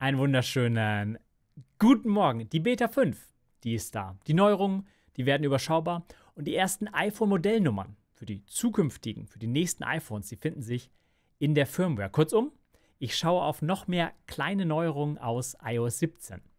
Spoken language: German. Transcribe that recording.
Einen wunderschönen guten Morgen. Die Beta 5, die ist da. Die Neuerungen, die werden überschaubar. Und die ersten iPhone-Modellnummern für die zukünftigen, für die nächsten iPhones, die finden sich in der Firmware. Kurzum, ich schaue auf noch mehr kleine Neuerungen aus iOS 17.